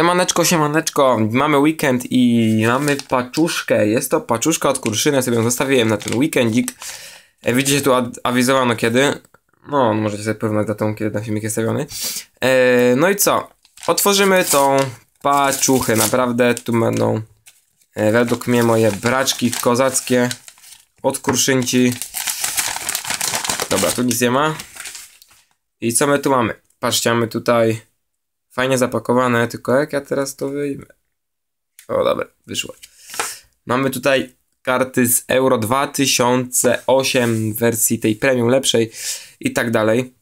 Siemaneczko, siemaneczko, mamy weekend i mamy paczuszkę, jest to paczuszka od kurszyny, sobie ją zostawiłem na ten weekendzik. E, widzicie, tu awizowano kiedy, no możecie sobie porównać datą, kiedy na filmik jest stawiony. E, no i co, otworzymy tą paczuchę, naprawdę tu będą e, według mnie moje braczki kozackie od kurszynci. Dobra, tu nic nie ma. I co my tu mamy? Patrzcie, mamy tutaj Fajnie zapakowane, tylko jak ja teraz to wyjmę? O, dobra, wyszło. Mamy tutaj karty z Euro 2008 wersji tej premium lepszej i tak dalej.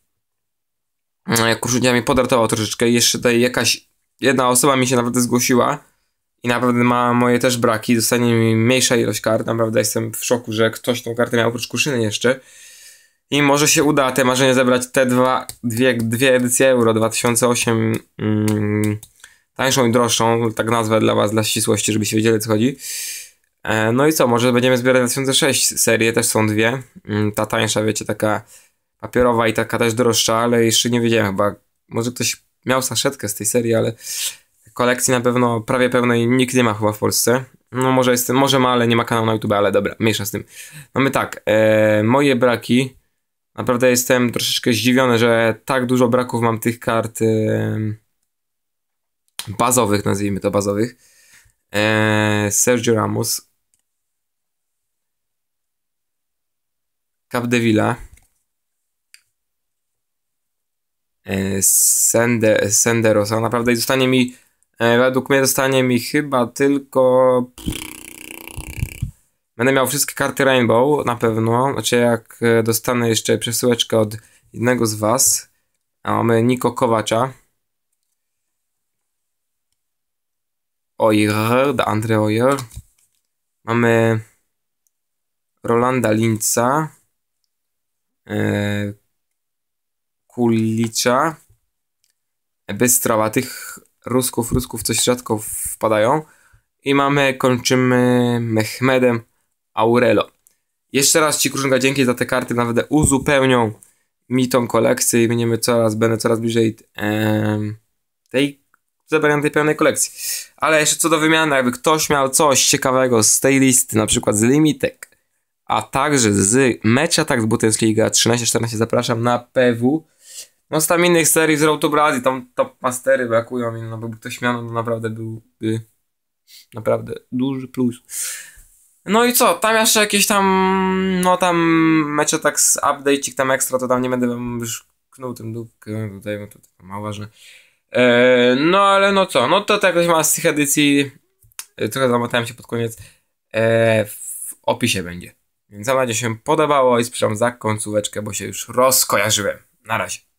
Mm, Kurczenia mi podartowało troszeczkę. Jeszcze tutaj jakaś jedna osoba mi się naprawdę zgłosiła i naprawdę ma moje też braki. Dostanie mi mniejsza ilość kart. Naprawdę jestem w szoku, że ktoś tą kartę miał oprócz kuszyny jeszcze. I może się uda te marzenie zebrać te dwa, dwie, dwie edycje Euro 2008 mm, tańszą i droższą, tak nazwę dla was, dla ścisłości, żebyście wiedzieli co chodzi. E, no i co, może będziemy zbierać 2006 serię, też są dwie. Mm, ta tańsza, wiecie, taka papierowa i taka też droższa, ale jeszcze nie wiedziałem chyba. Może ktoś miał saszetkę z tej serii, ale kolekcji na pewno prawie pełnej nikt nie ma chyba w Polsce. No może, jest, może ma, ale nie ma kanału na YouTube, ale dobra, mniejsza z tym. Mamy tak, e, moje braki Naprawdę jestem troszeczkę zdziwiony, że tak dużo braków mam tych kart bazowych, nazwijmy to bazowych. E, Sergio Ramos. Capdevila. E, Sende, Senderosa. Naprawdę zostanie mi, e, według mnie zostanie mi chyba tylko... Będę miał wszystkie karty Rainbow na pewno. Znaczy, jak e, dostanę jeszcze przesyłeczkę od jednego z Was. A mamy Niko Kowacza. Oyer, da Andre Oyer. Mamy Rolanda Linca. E, Kulicza. Bystrawa. Tych Rusków, Rusków coś rzadko wpadają. I mamy, kończymy Mehmedem Aurelo. Jeszcze raz Ci Krużynka dzięki za te karty, nawet uzupełnią mi tą kolekcję i będziemy coraz, będę coraz bliżej tej zebrania tej pełnej kolekcji. Ale jeszcze co do wymiany, jakby ktoś miał coś ciekawego z tej listy, na przykład z limitek, a także z mecza tak z Bundesliga 13-14 zapraszam na PW. No z tam innych serii z Road to tam top mastery brakują, no bo ktoś miał, no naprawdę byłby naprawdę duży plus. No i co, tam jeszcze jakieś tam, no tam mecze tak z update'ik tam ekstra, to tam nie będę wam już knął tym dukiem, tutaj, bo tutaj mała, że... Eee, no ale no co, no to tak ma z tych edycji, e, trochę zamotałem się pod koniec, eee, w opisie będzie. Więc mam nadzieję, się podobało i sprzedam za końcóweczkę, bo się już rozkojarzyłem. Na razie.